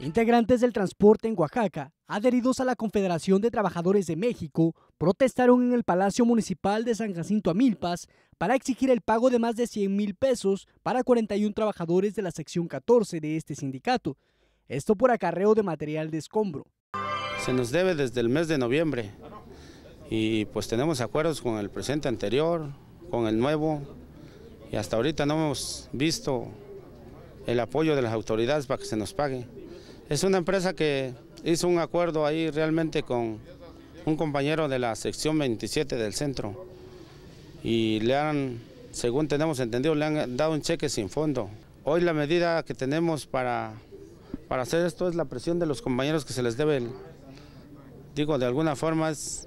Integrantes del transporte en Oaxaca, adheridos a la Confederación de Trabajadores de México, protestaron en el Palacio Municipal de San Jacinto a Milpas para exigir el pago de más de 100 mil pesos para 41 trabajadores de la sección 14 de este sindicato. Esto por acarreo de material de escombro. Se nos debe desde el mes de noviembre y pues tenemos acuerdos con el presente anterior, con el nuevo y hasta ahorita no hemos visto el apoyo de las autoridades para que se nos pague. Es una empresa que hizo un acuerdo ahí realmente con un compañero de la sección 27 del centro y le han, según tenemos entendido, le han dado un cheque sin fondo. Hoy la medida que tenemos para, para hacer esto es la presión de los compañeros que se les debe, digo, de alguna forma es,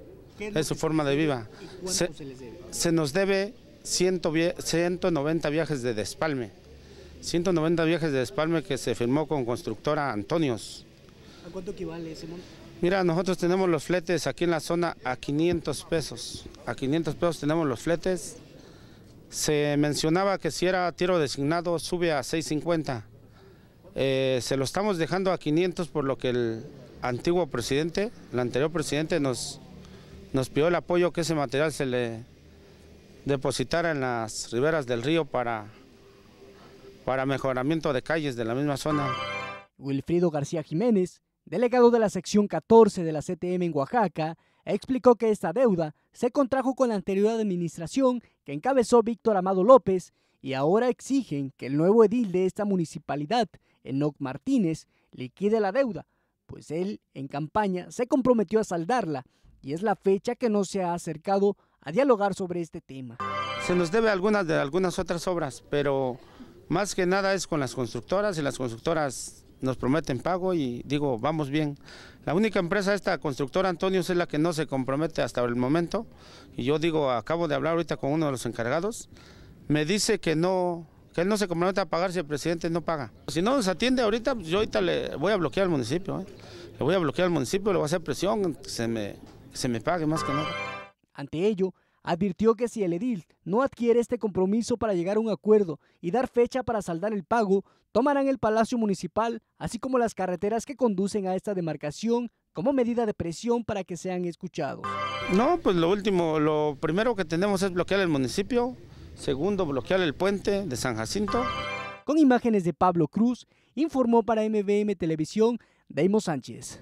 su forma de vida. Se, nos debe 190 viajes de despalme. 190 viajes de despalme que se firmó con constructora Antonios. ¿A cuánto equivale ese monto? Mira, nosotros tenemos los fletes aquí en la zona a 500 pesos. A 500 pesos tenemos los fletes. Se mencionaba que si era tiro designado sube a 650. Eh, se lo estamos dejando a 500 por lo que el antiguo presidente, el anterior presidente nos, nos pidió el apoyo que ese material se le depositara en las riberas del río para para mejoramiento de calles de la misma zona. Wilfrido García Jiménez, delegado de la sección 14 de la CTM en Oaxaca, explicó que esta deuda se contrajo con la anterior administración que encabezó Víctor Amado López y ahora exigen que el nuevo edil de esta municipalidad, Enoc Martínez, liquide la deuda, pues él en campaña se comprometió a saldarla y es la fecha que no se ha acercado a dialogar sobre este tema. Se nos debe algunas de algunas otras obras, pero más que nada es con las constructoras y las constructoras nos prometen pago y digo, vamos bien. La única empresa, esta constructora Antonio, es la que no se compromete hasta el momento. Y yo digo, acabo de hablar ahorita con uno de los encargados, me dice que no, que él no se compromete a pagar si el presidente no paga. Si no nos atiende ahorita, pues yo ahorita le voy a bloquear al municipio. ¿eh? Le voy a bloquear al municipio, le voy a hacer presión, que se me, se me pague más que nada. Ante ello, Advirtió que si el edil no adquiere este compromiso para llegar a un acuerdo y dar fecha para saldar el pago, tomarán el Palacio Municipal, así como las carreteras que conducen a esta demarcación, como medida de presión para que sean escuchados. No, pues lo último, lo primero que tenemos es bloquear el municipio, segundo, bloquear el puente de San Jacinto. Con imágenes de Pablo Cruz, informó para MBM Televisión Deimo Sánchez.